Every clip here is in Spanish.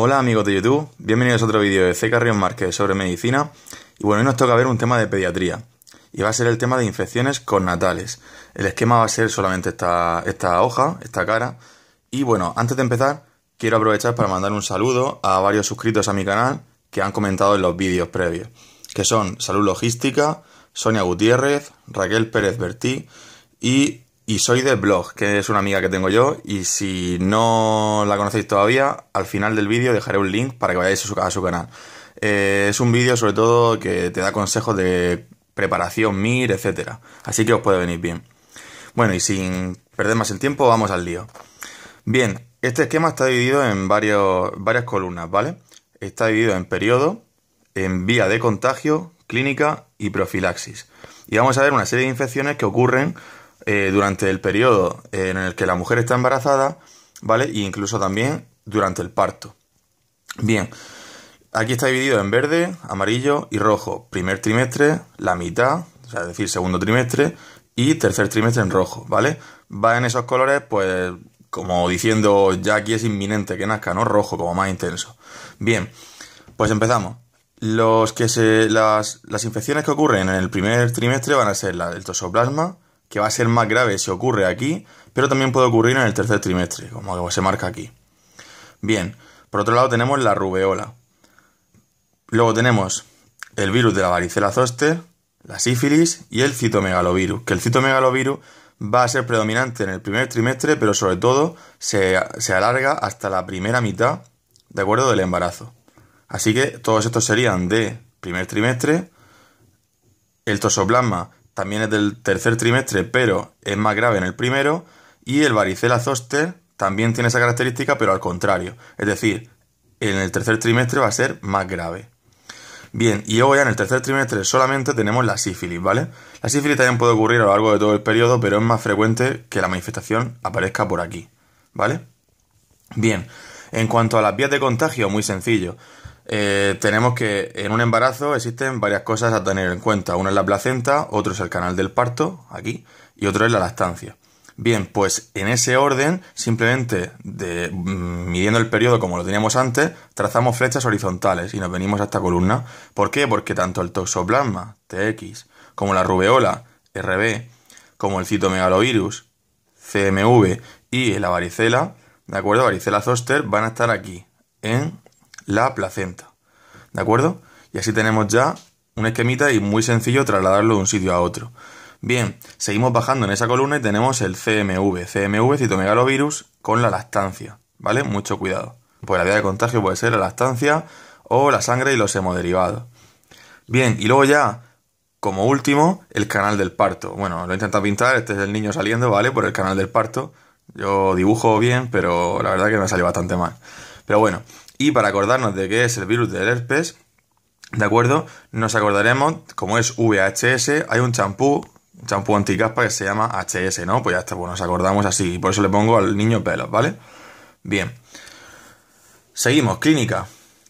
Hola amigos de YouTube, bienvenidos a otro vídeo de C. Carrión Márquez sobre medicina y bueno, hoy nos toca ver un tema de pediatría y va a ser el tema de infecciones con natales. El esquema va a ser solamente esta, esta hoja, esta cara y bueno, antes de empezar quiero aprovechar para mandar un saludo a varios suscritos a mi canal que han comentado en los vídeos previos, que son Salud Logística, Sonia Gutiérrez, Raquel Pérez Bertí y y soy de blog, que es una amiga que tengo yo. Y si no la conocéis todavía, al final del vídeo dejaré un link para que vayáis a su, canal. Eh, es un vídeo sobre todo que te da consejos de preparación, MIR, etcétera. Así que os puede venir bien. Bueno, y sin perder más el tiempo, vamos al lío. Bien, este esquema está dividido en varias columnas, ¿vale? Está dividido en periodo, en vía de contagio, clínica y profilaxis. Y vamos a ver una serie de infecciones que ocurren eh, durante el periodo eh, en el que la mujer está embarazada, ¿vale? E incluso también durante el parto. Bien, aquí está dividido en verde, amarillo y rojo. Primer trimestre, la mitad, o sea, es decir, segundo trimestre y tercer trimestre en rojo, ¿vale? Va en esos colores, pues como diciendo, ya aquí es inminente que nazca, ¿no? Rojo, como más intenso. Bien, pues empezamos. Los que se, las, infecciones que ocurren en el primer trimestre van a ser la, del tosoplasma, que va a ser más grave si ocurre aquí, pero también puede ocurrir en el tercer trimestre, como se marca aquí. Bien, por otro lado tenemos la rubeola. Luego tenemos el virus de la varicela zoster, la sífilis y el citomegalovirus, que el citomegalovirus va a ser predominante en el primer trimestre, pero sobre todo se, se alarga hasta la primera mitad, de acuerdo, del embarazo. Así que todos estos serían de primer trimestre, el tosoplasma también es del tercer trimestre, pero es más grave en el primero. Y el varicela zoster también tiene esa característica, pero al contrario. Es decir, en el tercer trimestre va a ser más grave. Bien, y luego ya en el tercer trimestre solamente tenemos la sífilis, ¿vale? La sífilis también puede ocurrir a lo largo de todo el periodo, pero es más frecuente que la manifestación aparezca por aquí, ¿vale? Bien, en cuanto a las vías de contagio, muy sencillo. Eh, tenemos que en un embarazo existen varias cosas a tener en cuenta. Una es la placenta, otro es el canal del parto, aquí, y otro es la lactancia. Bien, pues en ese orden, simplemente mm, midiendo el periodo como lo teníamos antes, trazamos flechas horizontales y nos venimos a esta columna. ¿Por qué? Porque tanto el toxoplasma, TX, como la rubeola, RB, como el citomegalovirus, CMV y la varicela, ¿de acuerdo? Varicela zoster van a estar aquí, en la placenta. ¿De acuerdo? Y así tenemos ya un esquemita y muy sencillo trasladarlo de un sitio a otro. Bien, seguimos bajando en esa columna y tenemos el CMV, CMV citomegalovirus con la lactancia, ¿vale? Mucho cuidado. Pues la vía de contagio puede ser la lactancia o la sangre y los hemoderivados. Bien, y luego ya, como último, el canal del parto. Bueno, lo he intentado pintar, este es el niño saliendo, ¿vale? Por el canal del parto. Yo dibujo bien, pero la verdad que me salido bastante mal. Pero bueno, y para acordarnos de qué es el virus del herpes, ¿de acuerdo? Nos acordaremos, como es VHS, hay un champú, champú anticaspa que se llama HS, ¿no? Pues ya está, pues nos acordamos así, y por eso le pongo al niño pelos, ¿vale? Bien. Seguimos, clínica.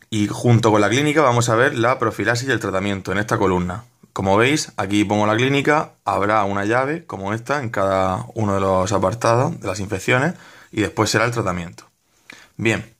Y junto con la clínica vamos a ver la profilaxis y el tratamiento en esta columna. Como veis, aquí pongo la clínica, habrá una llave como esta en cada uno de los apartados de las infecciones y después será el tratamiento. Bien,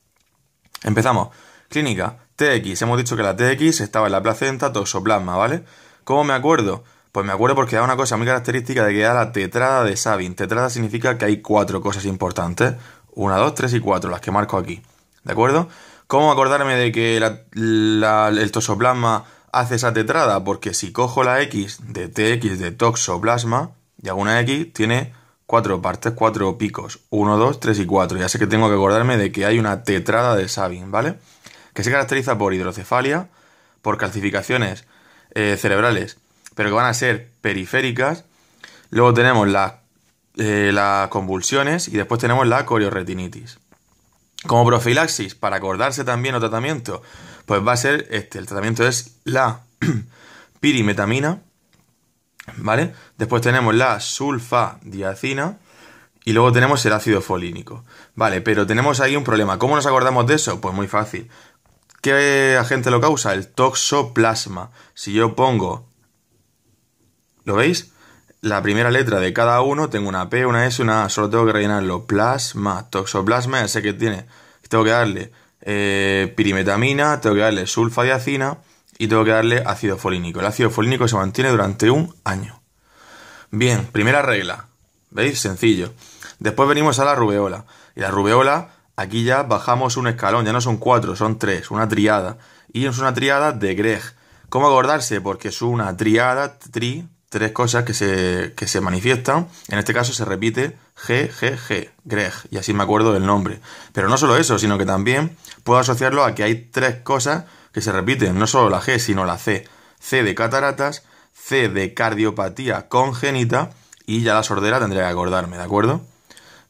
Empezamos. Clínica, TX. Hemos dicho que la TX estaba en la placenta, toxoplasma, ¿vale? ¿Cómo me acuerdo? Pues me acuerdo porque da una cosa muy característica de que da la tetrada de Sabin. Tetrada significa que hay cuatro cosas importantes. Una, dos, tres y cuatro, las que marco aquí. ¿De acuerdo? ¿Cómo acordarme de que el toxoplasma hace esa tetrada? Porque si cojo la X de TX de toxoplasma y alguna X, tiene cuatro partes, cuatro picos. Uno, dos, tres y cuatro. Ya sé que tengo que acordarme de que hay una tetrada de Sabin, ¿vale? Que se caracteriza por hidrocefalia, por calcificaciones eh, cerebrales, pero que van a ser periféricas. Luego tenemos eh, las convulsiones y después tenemos la corioretinitis. Como profilaxis, para acordarse también o tratamiento, pues va a ser este. El tratamiento es la pirimetamina ¿Vale? Después tenemos la sulfadiacina y luego tenemos el ácido folínico. Vale, pero tenemos ahí un problema. ¿Cómo nos acordamos de eso? Pues muy fácil. ¿Qué agente lo causa? El toxoplasma. Si yo pongo... ¿Lo veis? La primera letra de cada uno, tengo una P, una S, una A, solo tengo que rellenarlo. Plasma, toxoplasma, ese que tiene. Tengo que darle eh, pirimetamina, tengo que darle sulfadiacina y tengo que darle ácido folínico. El ácido folínico se mantiene durante un año. Bien, primera regla. ¿Veis? Sencillo. Después venimos a la rubeola. Y la rubeola, aquí ya bajamos un escalón, ya no son cuatro, son tres, una triada. Y es una triada de Greg. ¿Cómo acordarse? Porque es una triada, tri, tres cosas que se, que se manifiestan. En este caso se repite G, G, G, Greg, y así me acuerdo del nombre. Pero no solo eso, sino que también puedo asociarlo a que hay tres cosas que se repiten, no solo la G, sino la C. C de cataratas, C de cardiopatía congénita y ya la sordera tendría que acordarme, ¿de acuerdo?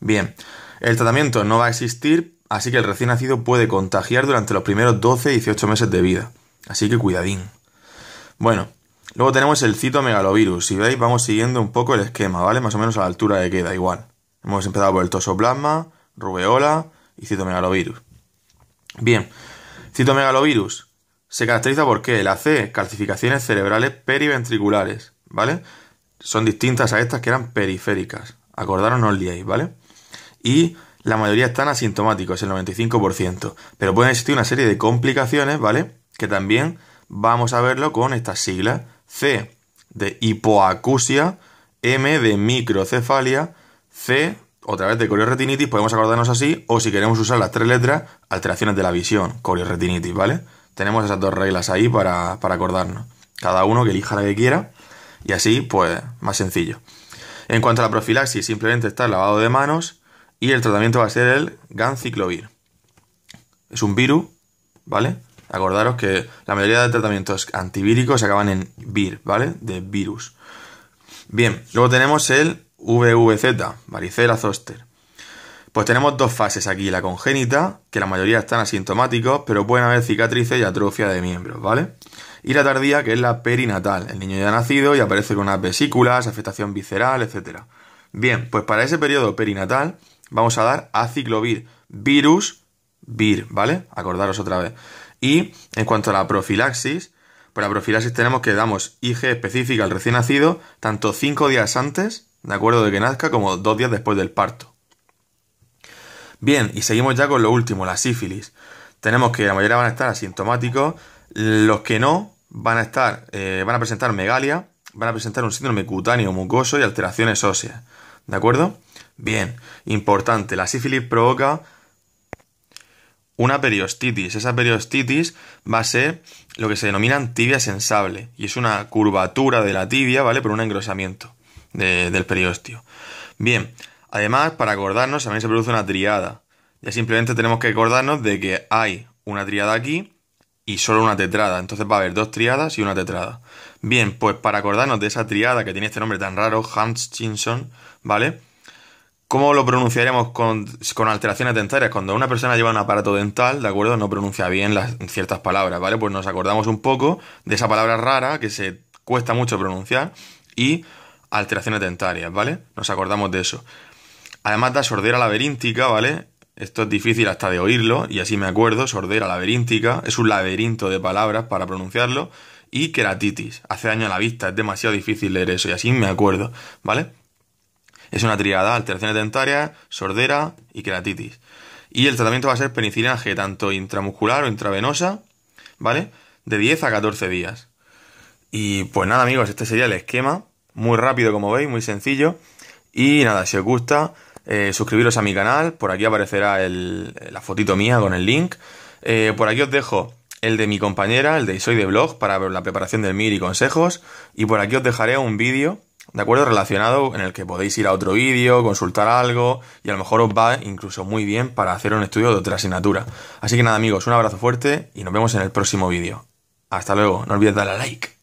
Bien, el tratamiento no va a existir, así que el recién nacido puede contagiar durante los primeros 12-18 meses de vida. Así que cuidadín. Bueno, luego tenemos el citomegalovirus. Si veis, vamos siguiendo un poco el esquema, ¿vale? Más o menos a la altura de queda, igual. Hemos empezado por el tosoplasma, rubeola y citomegalovirus. Bien, citomegalovirus se caracteriza porque la C, calcificaciones cerebrales periventriculares, ¿vale? Son distintas a estas que eran periféricas. acordaros, no os ¿vale? Y la mayoría están asintomáticos, el 95%. Pero pueden existir una serie de complicaciones, ¿vale? Que también vamos a verlo con estas siglas. C de hipoacusia, M de microcefalia, C, otra vez de corioretinitis, podemos acordarnos así, o si queremos usar las tres letras, alteraciones de la visión, corioretinitis, ¿vale? tenemos esas dos reglas ahí para, acordarnos. Cada uno que elija la que quiera y así, pues, más sencillo. En cuanto a la profilaxis, simplemente está el lavado de manos y el tratamiento va a ser el ganciclovir. Es un virus, ¿vale? Acordaros que la mayoría de tratamientos antivíricos acaban en vir, ¿vale? De virus. Bien, luego tenemos el VVZ, varicela zoster. Pues tenemos dos fases aquí, la congénita, que la mayoría están asintomáticos, pero pueden haber cicatrices y atrofia de miembros, ¿vale? Y la tardía, que es la perinatal, el niño ya ha nacido y aparece con unas vesículas, afectación visceral, etc. Bien, pues para ese periodo perinatal vamos a dar aciclovir, virus, vir, ¿vale? Acordaros otra vez. Y en cuanto a la profilaxis, pues la profilaxis tenemos que damos IG específica al recién nacido, tanto 5 días antes, de acuerdo de que nazca, como 2 días después del parto. Bien, y seguimos ya con lo último, la sífilis. Tenemos que la mayoría van a estar asintomáticos, los que no van a estar, eh, van a presentar megalia, van a presentar un síndrome cutáneo mucoso y alteraciones óseas. ¿De acuerdo? Bien, importante, la sífilis provoca una periostitis. Esa periostitis va a ser lo que se denomina tibia sensable y es una curvatura de la tibia, ¿vale? Por un engrosamiento del periostio. Bien, Además, para acordarnos también se produce una triada. Ya simplemente tenemos que acordarnos de que hay una triada aquí y solo una tetrada. Entonces va a haber dos triadas y una tetrada. Bien, pues para acordarnos de esa triada que tiene este nombre tan raro, Chinson, ¿vale? ¿Cómo lo pronunciaremos con, alteraciones dentarias? Cuando una persona lleva un aparato dental, ¿de acuerdo? No pronuncia bien las, ciertas palabras, ¿vale? Pues nos acordamos un poco de esa palabra rara que se cuesta mucho pronunciar y alteraciones dentarias, ¿vale? Nos acordamos de eso. Además da sordera laberíntica, ¿vale? Esto es difícil hasta de oírlo, y así me acuerdo, sordera laberíntica, es un laberinto de palabras para pronunciarlo, y queratitis, hace daño a la vista, es demasiado difícil leer eso, y así me acuerdo, ¿vale? Es una triada, alteraciones dentarias, sordera y queratitis. Y el tratamiento va a ser penicilina G, tanto intramuscular o intravenosa, ¿vale? De 10 a 14 días. Y pues nada amigos, este sería el esquema, muy rápido como veis, muy sencillo. Y nada, si os gusta, eh, suscribiros a mi canal, por aquí aparecerá la fotito mía con el link. Eh, por aquí os dejo el de mi compañera, el de Soy de Blog, para ver la preparación del MIR y consejos. Y por aquí os dejaré un vídeo, ¿de acuerdo? Relacionado en el que podéis ir a otro vídeo, consultar algo y a lo mejor os va incluso muy bien para hacer un estudio de otra asignatura. Así que nada amigos, un abrazo fuerte y nos vemos en el próximo vídeo. Hasta luego, no olvidéis darle a like.